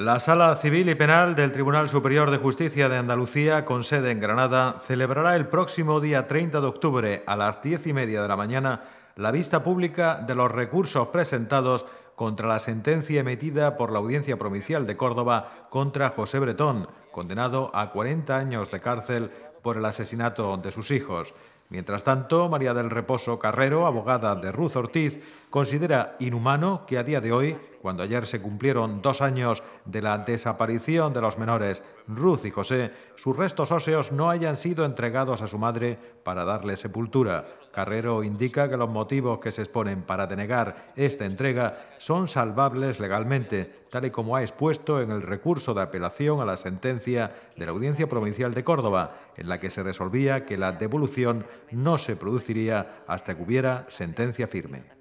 La Sala Civil y Penal del Tribunal Superior de Justicia de Andalucía, con sede en Granada, celebrará el próximo día 30 de octubre a las 10 y media de la mañana la vista pública de los recursos presentados contra la sentencia emitida por la Audiencia Provincial de Córdoba contra José Bretón, condenado a 40 años de cárcel por el asesinato de sus hijos. Mientras tanto, María del Reposo Carrero, abogada de Ruth Ortiz, considera inhumano que a día de hoy, cuando ayer se cumplieron dos años de la desaparición de los menores Ruth y José, sus restos óseos no hayan sido entregados a su madre para darle sepultura. Carrero indica que los motivos que se exponen para denegar esta entrega son salvables legalmente, tal y como ha expuesto en el recurso de apelación a la sentencia de la Audiencia Provincial de Córdoba, en la que se resolvía que la devolución no se produciría hasta que hubiera sentencia firme.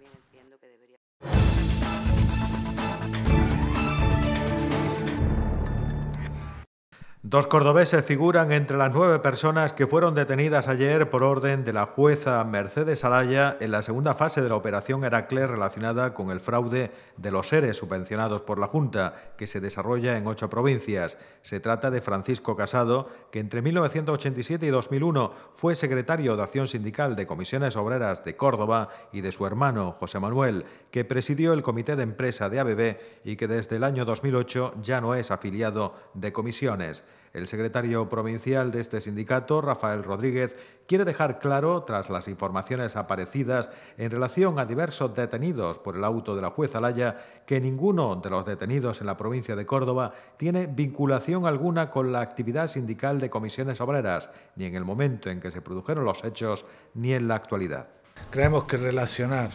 Dos cordobeses figuran entre las nueve personas que fueron detenidas ayer por orden de la jueza Mercedes Araya en la segunda fase de la operación Heracles relacionada con el fraude de los seres subvencionados por la Junta, que se desarrolla en ocho provincias. Se trata de Francisco Casado, que entre 1987 y 2001 fue secretario de Acción Sindical de Comisiones Obreras de Córdoba, y de su hermano José Manuel, que presidió el comité de empresa de ABB y que desde el año 2008 ya no es afiliado de comisiones. El secretario provincial de este sindicato, Rafael Rodríguez, quiere dejar claro, tras las informaciones aparecidas en relación a diversos detenidos por el auto de la jueza Laya, que ninguno de los detenidos en la provincia de Córdoba tiene vinculación alguna con la actividad sindical de comisiones obreras, ni en el momento en que se produjeron los hechos, ni en la actualidad. Creemos que relacionar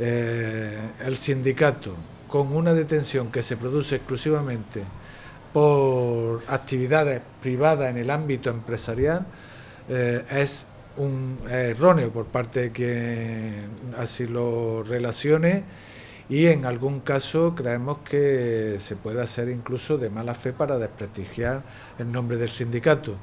eh, el sindicato con una detención que se produce exclusivamente por actividades privadas en el ámbito empresarial eh, es un es erróneo por parte de quien así lo relacione y en algún caso creemos que se puede hacer incluso de mala fe para desprestigiar el nombre del sindicato.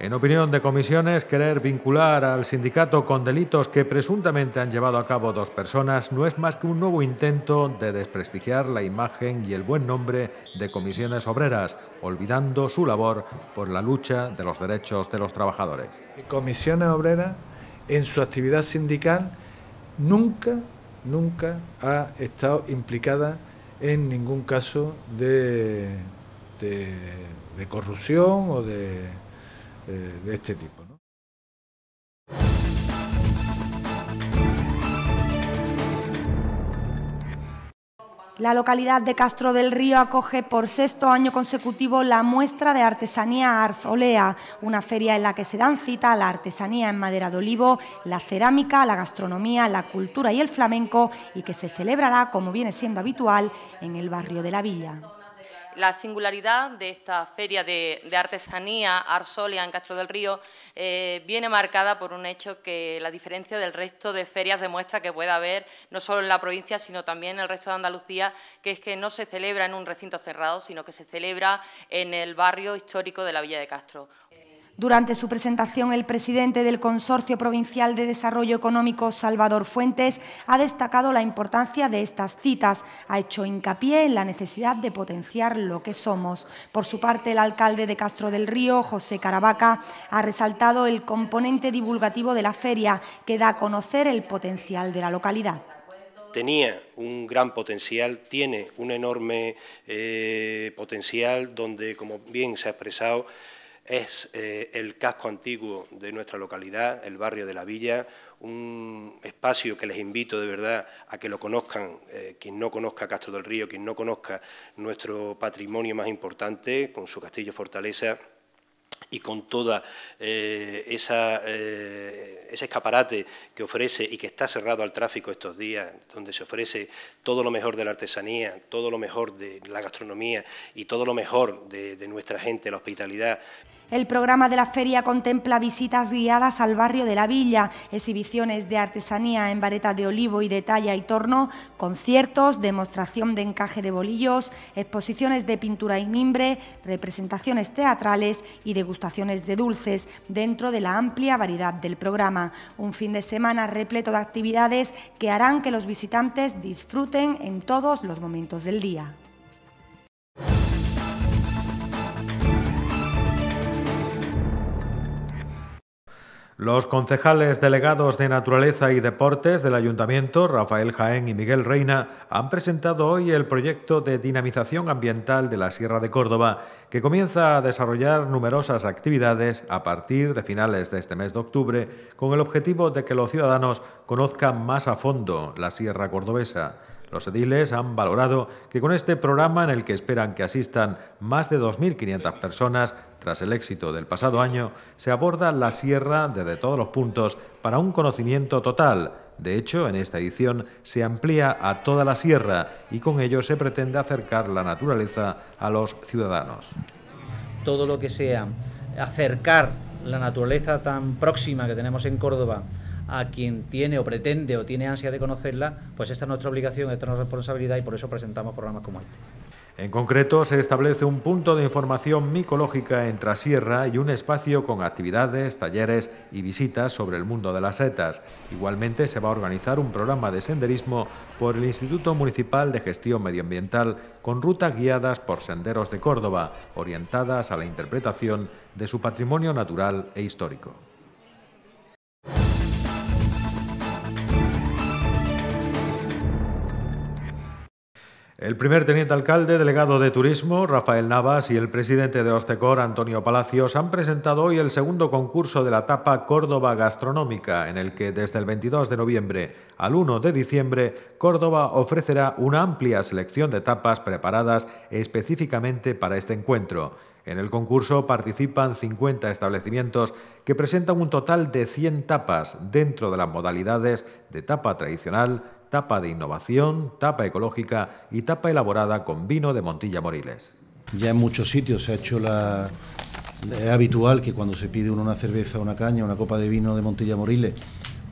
En opinión de comisiones, querer vincular al sindicato con delitos que presuntamente han llevado a cabo dos personas no es más que un nuevo intento de desprestigiar la imagen y el buen nombre de comisiones obreras, olvidando su labor por la lucha de los derechos de los trabajadores. Comisiones obreras, en su actividad sindical, nunca, nunca ha estado implicada en ningún caso de, de corrupción o de eh, de este tipo. La localidad de Castro del Río acoge por sexto año consecutivo la muestra de artesanía Ars Olea, una feria en la que se dan cita a la artesanía en madera de olivo, la cerámica, la gastronomía, la cultura y el flamenco y que se celebrará, como viene siendo habitual, en el barrio de la Villa la singularidad de esta feria de, artesanía Arsolia en Castro del Río eh, viene marcada por un hecho que la diferencia del resto de ferias demuestra que pueda haber, no solo en la provincia, sino también en el resto de Andalucía, que es que no se celebra en un recinto cerrado, sino que se celebra en el barrio histórico de la Villa de Castro. Durante su presentación, el presidente del Consorcio Provincial de Desarrollo Económico, Salvador Fuentes, ha destacado la importancia de estas citas. Ha hecho hincapié en la necesidad de potenciar lo que somos. Por su parte, el alcalde de Castro del Río, José Caravaca, ha resaltado el componente divulgativo de la feria, que da a conocer el potencial de la localidad tenía un gran potencial, tiene un enorme eh, potencial donde, como bien se ha expresado, es eh, el casco antiguo de nuestra localidad, el barrio de la Villa, un espacio que les invito de verdad a que lo conozcan, eh, quien no conozca Castro del Río, quien no conozca nuestro patrimonio más importante, con su castillo fortaleza y con toda eh, esa, ese escaparate que ofrece y que está cerrado al tráfico estos días, donde se ofrece todo lo mejor de la artesanía, todo lo mejor de la gastronomía y todo lo mejor de nuestra gente, la hospitalidad. El programa de la feria contempla visitas guiadas al barrio de la villa, exhibiciones de artesanía en vareta de olivo y de talla y torno, conciertos, demostración de encaje de bolillos, exposiciones de pintura y mimbre, representaciones teatrales y degustaciones de dulces, dentro de la amplia variedad del programa. Un fin de semana repleto de actividades que harán que los visitantes disfruten en todos los momentos del día. Los concejales delegados de Naturaleza y Deportes del Ayuntamiento, Rafael Jaén y Miguel Reina, han presentado hoy el proyecto de dinamización ambiental de la Sierra de Córdoba, que comienza a desarrollar numerosas actividades a partir de finales de este mes de octubre, con el objetivo de que los ciudadanos conozcan más a fondo la Sierra Cordobesa. Los ediles han valorado que con este programa, en el que esperan que asistan más de 2.500 personas, tras el éxito del pasado año, se aborda la sierra desde todos los puntos para un conocimiento total. De hecho, en esta edición se amplía a toda la sierra y con ello se pretende acercar la naturaleza a los ciudadanos. Todo lo que sea acercar la naturaleza tan próxima que tenemos en Córdoba a quien tiene o pretende o tiene ansia de conocerla, pues esta es nuestra obligación, esta es nuestra responsabilidad y por eso presentamos programas como este. En concreto, se establece un punto de información micológica en Trasierra y un espacio con actividades, talleres y visitas sobre el mundo de las setas. Igualmente, se va a organizar un programa de senderismo por el Instituto Municipal de Gestión Medioambiental con rutas guiadas por senderos de Córdoba, orientadas a la interpretación de su patrimonio natural e histórico. El primer teniente alcalde, delegado de Turismo, Rafael Navas, y el presidente de Ostecor, Antonio Palacios, han presentado hoy el segundo concurso de la etapa Córdoba Gastronómica, en el que desde el 22 de noviembre al 1 de diciembre, Córdoba ofrecerá una amplia selección de tapas preparadas específicamente para este encuentro. En el concurso participan 50 establecimientos que presentan un total de 100 tapas dentro de las modalidades de tapa tradicional, tapa de innovación, tapa ecológica y tapa elaborada con vino de Montilla Moriles. Ya en muchos sitios se ha hecho la... Es habitual que cuando se pide uno una cerveza, una caña, una copa de vino de Montilla Moriles,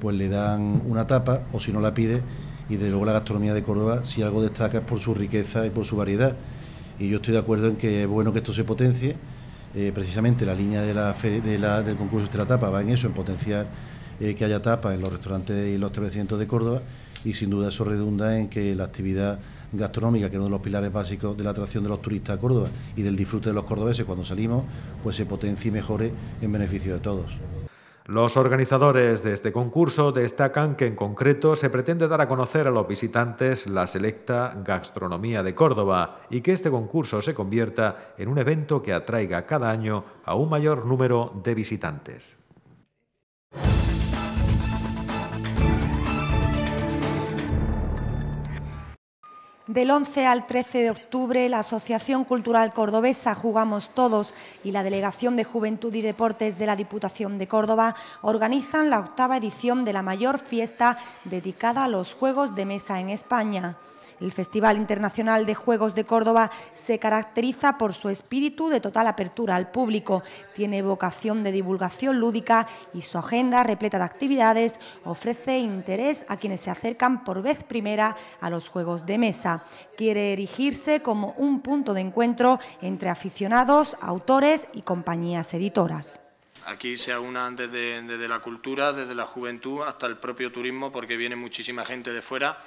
pues le dan una tapa o si no la pide, y desde luego la gastronomía de Córdoba si algo destaca es por su riqueza y por su variedad. Y yo estoy de acuerdo en que es bueno que esto se potencie, eh, precisamente la línea de del concurso de la tapa va en eso, en potenciar eh, que haya tapas en los restaurantes y los establecimientos de Córdoba y sin duda eso redunda en que la actividad gastronómica, que es uno de los pilares básicos de la atracción de los turistas a Córdoba y del disfrute de los cordobeses cuando salimos, pues se potencie y mejore en beneficio de todos. Los organizadores de este concurso destacan que en concreto se pretende dar a conocer a los visitantes la selecta gastronomía de Córdoba y que este concurso se convierta en un evento que atraiga cada año a un mayor número de visitantes. Del 11 al 13 de octubre, la Asociación Cultural Cordobesa Jugamos Todos y la Delegación de Juventud y Deportes de la Diputación de Córdoba organizan la octava edición de la mayor fiesta dedicada a los juegos de mesa en España. El Festival Internacional de Juegos de Córdoba se caracteriza por su espíritu de total apertura al público, tiene vocación de divulgación lúdica y su agenda repleta de actividades ofrece interés a quienes se acercan por vez primera a los juegos de mesa. Quiere erigirse como un punto de encuentro entre aficionados, autores y compañías editoras aquí se aunan desde, desde, la cultura, desde la juventud hasta el propio turismo, porque viene muchísima gente de fuera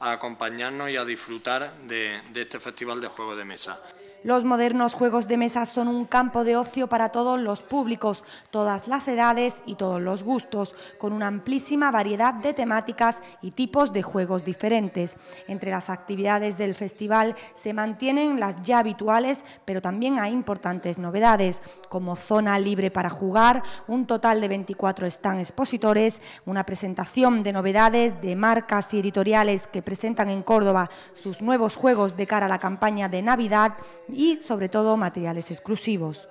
a acompañarnos y a disfrutar de, este Festival de Juegos de Mesa. Los modernos juegos de mesa son un campo de ocio para todos los públicos, todas las edades y todos los gustos, con una amplísima variedad de temáticas y tipos de juegos diferentes. Entre las actividades del festival se mantienen las ya habituales, pero también hay importantes novedades, como zona libre para jugar, un total de 24 stand expositores, una presentación de novedades de marcas y editoriales que presentan en Córdoba sus nuevos juegos de cara a la campaña de Navidad, y sobre todo materiales exclusivos.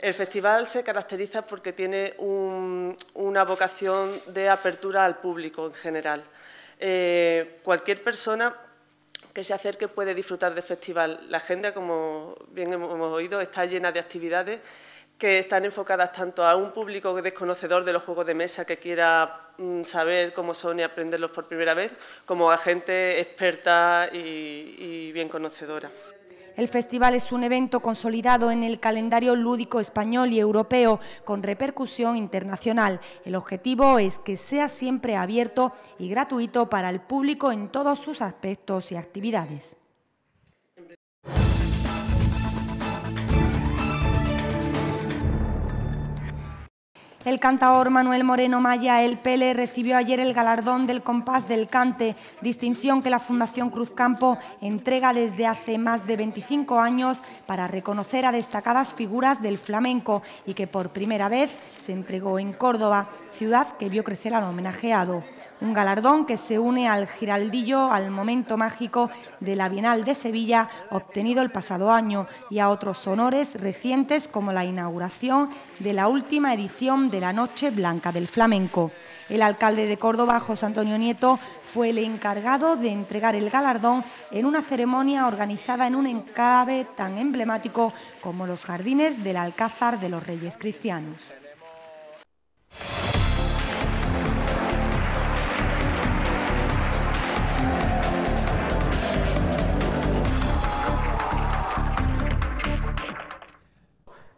El festival se caracteriza porque tiene una vocación de apertura al público en general. Eh, cualquier persona que se acerque puede disfrutar del festival. La agenda, como bien hemos oído, está llena de actividades que están enfocadas tanto a un público desconocedor de los juegos de mesa que quiera mm, saber cómo son y aprenderlos por primera vez, como a gente experta y bien conocedora. El festival es un evento consolidado en el calendario lúdico español y europeo con repercusión internacional. El objetivo es que sea siempre abierto y gratuito para el público en todos sus aspectos y actividades. El cantaor Manuel Moreno Maya, el Pele recibió ayer el galardón del Compás del Cante, distinción que la Fundación Cruzcampo entrega desde hace más de 25 años para reconocer a destacadas figuras del flamenco y que por primera vez se entregó en Córdoba, ciudad que vio crecer al homenajeado un galardón que se une al giraldillo, al momento mágico de la Bienal de Sevilla obtenido el pasado año y a otros honores recientes como la inauguración de la última edición de la Noche Blanca del Flamenco. El alcalde de Córdoba, José Antonio Nieto, fue el encargado de entregar el galardón en una ceremonia organizada en un enclave tan emblemático como los jardines del Alcázar de los Reyes Cristianos.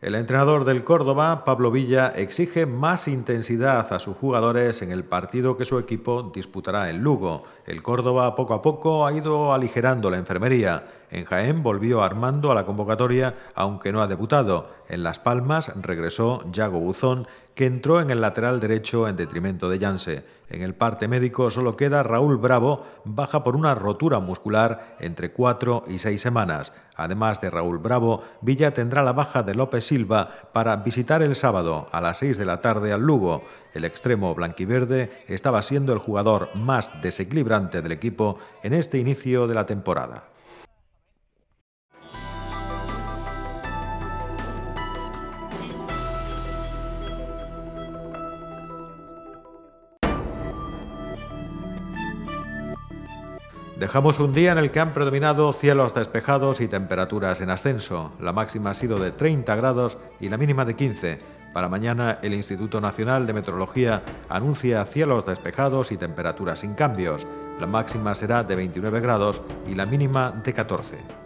El entrenador del Córdoba, Pablo Villa, exige más intensidad a sus jugadores en el partido que su equipo disputará en Lugo. El Córdoba poco a poco ha ido aligerando la enfermería. En Jaén volvió Armando a la convocatoria, aunque no ha debutado. En Las Palmas regresó Yago Buzón, que entró en el lateral derecho en detrimento de Janse. En el parte médico solo queda Raúl Bravo, baja por una rotura muscular entre cuatro y seis semanas. Además de Raúl Bravo, Villa tendrá la baja de López Silva para visitar el sábado a las seis de la tarde al Lugo. El extremo blanquiverde estaba siendo el jugador más desequilibrante del equipo en este inicio de la temporada. Dejamos un día en el que han predominado cielos despejados y temperaturas en ascenso. La máxima ha sido de 30 grados y la mínima de 15. Para mañana el Instituto Nacional de Meteorología anuncia cielos despejados y temperaturas sin cambios. La máxima será de 29 grados y la mínima de 14.